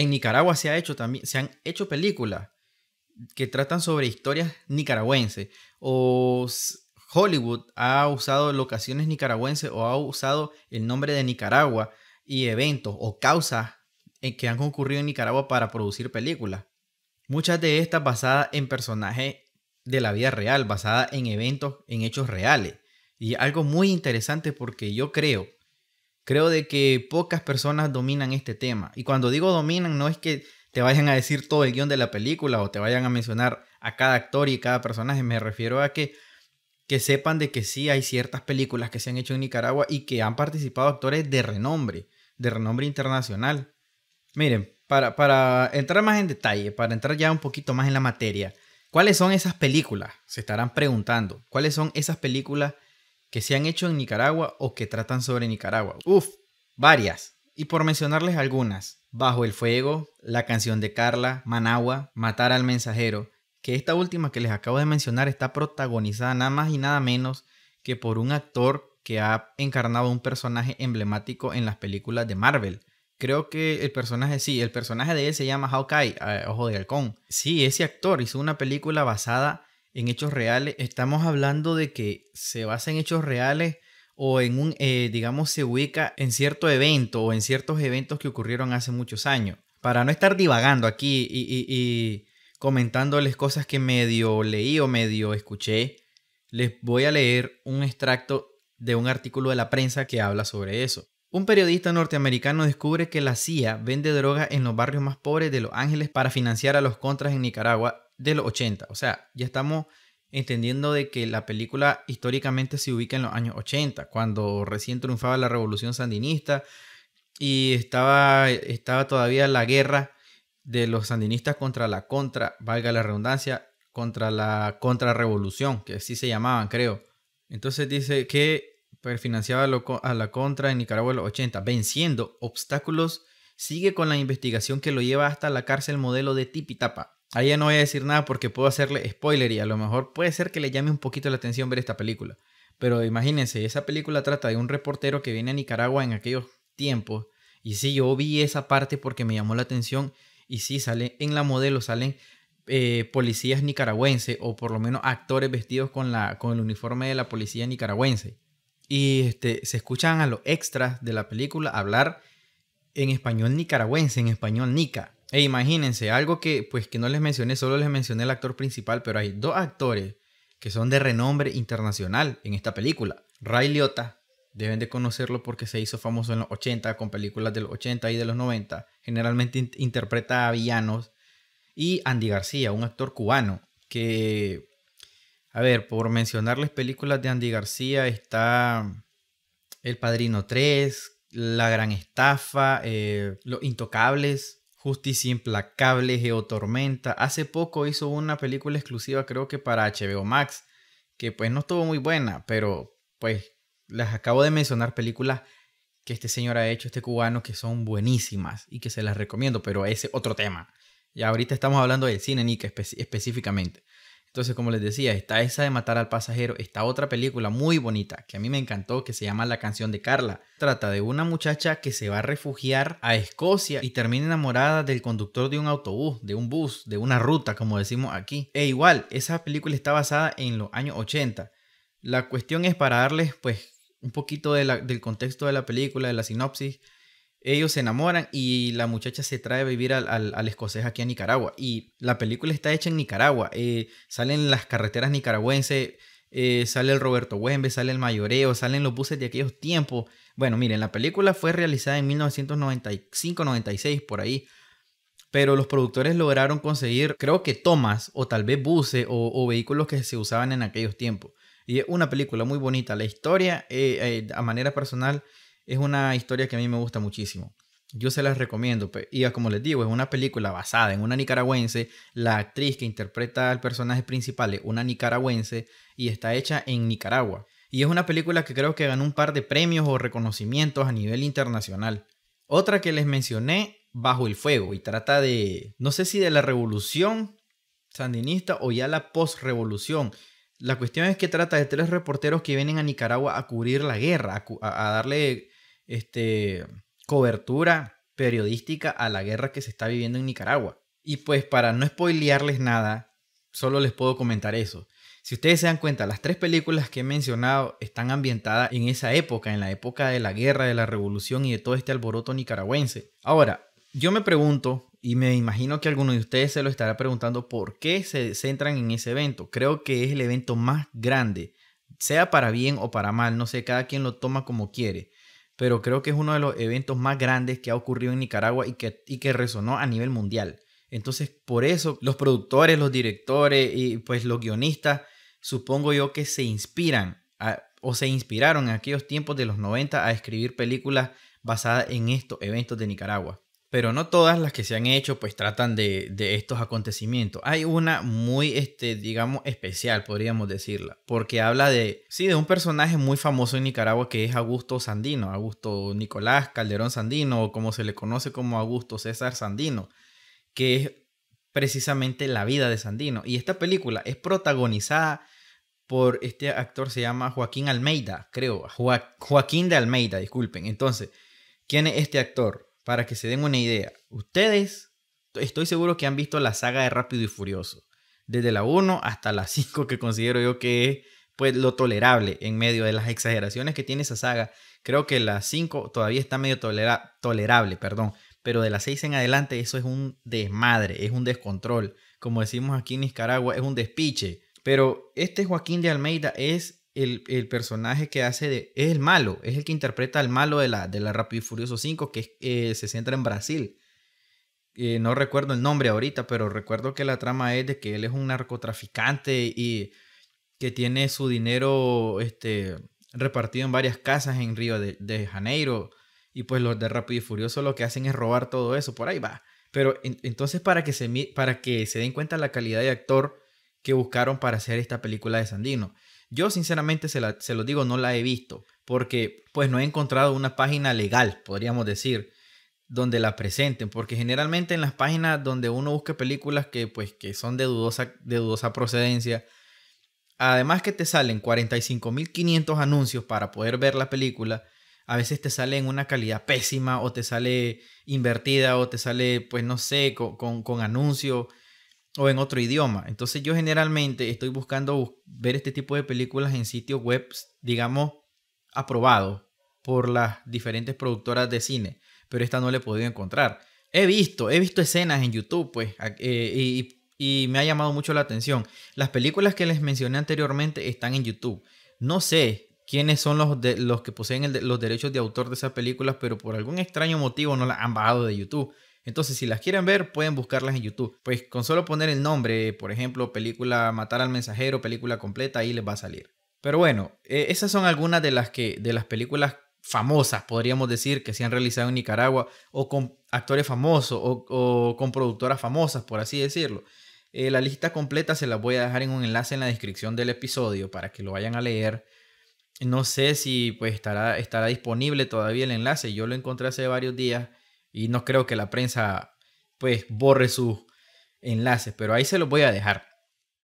En Nicaragua se, ha hecho también, se han hecho películas que tratan sobre historias nicaragüenses o Hollywood ha usado locaciones nicaragüenses o ha usado el nombre de Nicaragua y eventos o causas eh, que han ocurrido en Nicaragua para producir películas. Muchas de estas basadas en personajes de la vida real, basadas en eventos, en hechos reales. Y algo muy interesante porque yo creo Creo de que pocas personas dominan este tema. Y cuando digo dominan, no es que te vayan a decir todo el guión de la película o te vayan a mencionar a cada actor y cada personaje. Me refiero a que, que sepan de que sí hay ciertas películas que se han hecho en Nicaragua y que han participado actores de renombre, de renombre internacional. Miren, para, para entrar más en detalle, para entrar ya un poquito más en la materia, ¿cuáles son esas películas? Se estarán preguntando, ¿cuáles son esas películas que se han hecho en Nicaragua o que tratan sobre Nicaragua. Uf, varias. Y por mencionarles algunas, Bajo el Fuego, La canción de Carla, Managua, Matar al Mensajero, que esta última que les acabo de mencionar está protagonizada nada más y nada menos que por un actor que ha encarnado un personaje emblemático en las películas de Marvel. Creo que el personaje, sí, el personaje de él se llama Hawkeye, eh, Ojo de Halcón. Sí, ese actor hizo una película basada en hechos reales, estamos hablando de que se basa en hechos reales o en un, eh, digamos, se ubica en cierto evento o en ciertos eventos que ocurrieron hace muchos años. Para no estar divagando aquí y, y comentándoles cosas que medio leí o medio escuché, les voy a leer un extracto de un artículo de la prensa que habla sobre eso. Un periodista norteamericano descubre que la CIA vende droga en los barrios más pobres de Los Ángeles para financiar a los contras en Nicaragua de los 80. O sea, ya estamos entendiendo de que la película históricamente se ubica en los años 80, cuando recién triunfaba la revolución sandinista y estaba, estaba todavía la guerra de los sandinistas contra la contra, valga la redundancia, contra la contrarrevolución, que así se llamaban, creo. Entonces dice que financiaba a la contra en Nicaragua en los 80, venciendo obstáculos, sigue con la investigación que lo lleva hasta la cárcel modelo de Tipitapa Ahí ya no voy a decir nada porque puedo hacerle spoiler y a lo mejor puede ser que le llame un poquito la atención ver esta película. Pero imagínense, esa película trata de un reportero que viene a Nicaragua en aquellos tiempos. Y sí, yo vi esa parte porque me llamó la atención. Y sí, sale en la modelo, salen eh, policías nicaragüenses o por lo menos actores vestidos con, la, con el uniforme de la policía nicaragüense. Y este, se escuchan a los extras de la película hablar en español nicaragüense, en español nica. E imagínense, algo que pues que no les mencioné, solo les mencioné el actor principal, pero hay dos actores que son de renombre internacional en esta película. Ray Liotta, deben de conocerlo porque se hizo famoso en los 80 con películas de los 80 y de los 90, generalmente interpreta a villanos. Y Andy García, un actor cubano que, a ver, por mencionarles películas de Andy García está El Padrino 3, La Gran Estafa, eh, Los Intocables. Justicia Implacable, Geotormenta. Hace poco hizo una película exclusiva, creo que para HBO Max, que pues no estuvo muy buena, pero pues les acabo de mencionar películas que este señor ha hecho, este cubano, que son buenísimas y que se las recomiendo, pero ese otro tema. Ya ahorita estamos hablando del cine, Nick específicamente. Entonces, como les decía, está esa de matar al pasajero, está otra película muy bonita que a mí me encantó, que se llama La canción de Carla. Trata de una muchacha que se va a refugiar a Escocia y termina enamorada del conductor de un autobús, de un bus, de una ruta, como decimos aquí. E igual, esa película está basada en los años 80. La cuestión es para darles, pues, un poquito del contexto de la película, de la sinopsis ellos se enamoran y la muchacha se trae a vivir al, escocés aquí a Nicaragua. Y la película está hecha en Nicaragua. Eh, salen las carreteras nicaragüenses, eh, sale el Roberto Wembe, sale el Mayoreo, salen los buses de aquellos tiempos. Bueno, miren, la película fue realizada en 1995-96 por ahí. Pero los productores lograron conseguir, creo que tomas o tal vez buses o, vehículos que se usaban en aquellos tiempos. Y es una película muy bonita. La historia, eh, a manera personal, es una historia que a mí me gusta muchísimo. Yo se las recomiendo. Y como les digo, es una película basada en una nicaragüense. La actriz que interpreta al personaje principal es una nicaragüense y está hecha en Nicaragua. Y es una película que creo que ganó un par de premios o reconocimientos a nivel internacional. Otra que les mencioné, Bajo el Fuego, y trata de, no sé si de la revolución sandinista o ya la postrevolución. La cuestión es que trata de tres reporteros que vienen a Nicaragua a cubrir la guerra, a, a darle este, cobertura periodística a la guerra que se está viviendo en Nicaragua. Y pues para no spoilearles nada, solo les puedo comentar eso. Si ustedes se dan cuenta, las tres películas que he mencionado están ambientadas en esa época, en la época de la guerra, de la revolución y de todo este alboroto nicaragüense. Ahora, yo me pregunto, y me imagino que alguno de ustedes se lo estará preguntando, ¿por qué se centran en ese evento? Creo que es el evento más grande, sea para bien o para mal, no sé, cada quien lo toma como quiere, pero creo que es uno de los eventos más grandes que ha ocurrido en Nicaragua y que, que resonó a nivel mundial. Entonces, por eso los productores, los directores y pues los guionistas, supongo yo que se inspiran o se inspiraron en aquellos tiempos de los 90 a escribir películas basadas en estos eventos de Nicaragua pero no todas las que se han hecho pues tratan de, estos acontecimientos. Hay una muy, este, digamos, especial, podríamos decirla, porque habla de, sí, de un personaje muy famoso en Nicaragua que es Augusto Sandino, Augusto Nicolás Calderón Sandino, o como se le conoce como Augusto César Sandino, que es precisamente la vida de Sandino. Y esta película es protagonizada por este actor, se llama Joaquín Almeida, creo, Joaquín de Almeida, disculpen. Entonces, ¿quién es este actor? para que se den una idea, ustedes estoy seguro que han visto la saga de Rápido y Furioso, desde la 1 hasta la 5 que considero yo que es pues lo tolerable en medio de las exageraciones que tiene esa saga. Creo que la 5 todavía está medio tolerable, perdón, pero de la 6 en adelante eso es un desmadre, es un descontrol, como decimos aquí en Nicaragua, es un despiche. Pero este Joaquín de Almeida es el, personaje que hace de, es el malo, es el que interpreta al malo de la, de la Rápido y Furioso 5, que eh, se centra en Brasil. Eh, no recuerdo el nombre ahorita, pero recuerdo que la trama es de que él es un narcotraficante y que tiene su dinero este, repartido en varias casas en Río de, Janeiro. Y pues los de Rápido y Furioso lo que hacen es robar todo eso, por ahí va. Pero entonces para que, se, para que se den cuenta la calidad de actor que buscaron para hacer esta película de Sandino yo sinceramente se, la, lo digo, no la he visto, porque pues no he encontrado una página legal, podríamos decir, donde la presenten, porque generalmente en las páginas donde uno busca películas que pues que son de dudosa, de dudosa procedencia, además que te salen 45.500 anuncios para poder ver la película, a veces te sale en una calidad pésima o te sale invertida o te sale pues no sé, con, con, con o en otro idioma. Entonces yo generalmente estoy buscando ver este tipo de películas en sitios web, digamos, aprobados por las diferentes productoras de cine, pero esta no la he podido encontrar. He visto, he visto escenas en YouTube, pues, eh, y, me ha llamado mucho la atención. Las películas que les mencioné anteriormente están en YouTube. No sé quiénes son los, de, los que poseen los derechos de autor de esas películas, pero por algún extraño motivo no las han bajado de YouTube. Entonces, si las quieren ver, pueden buscarlas en YouTube. Pues con solo poner el nombre, por ejemplo, película Matar al Mensajero, película completa, ahí les va a salir. Pero bueno, eh, esas son algunas de las, que, de las películas famosas, podríamos decir, que se han realizado en Nicaragua, o con actores famosos, o, con productoras famosas, por así decirlo. Eh, la lista completa se la voy a dejar en un enlace en la descripción del episodio para que lo vayan a leer. No sé si pues estará, estará disponible todavía el enlace. Yo lo encontré hace varios días y no creo que la prensa pues borre sus enlaces, pero ahí se los voy a dejar.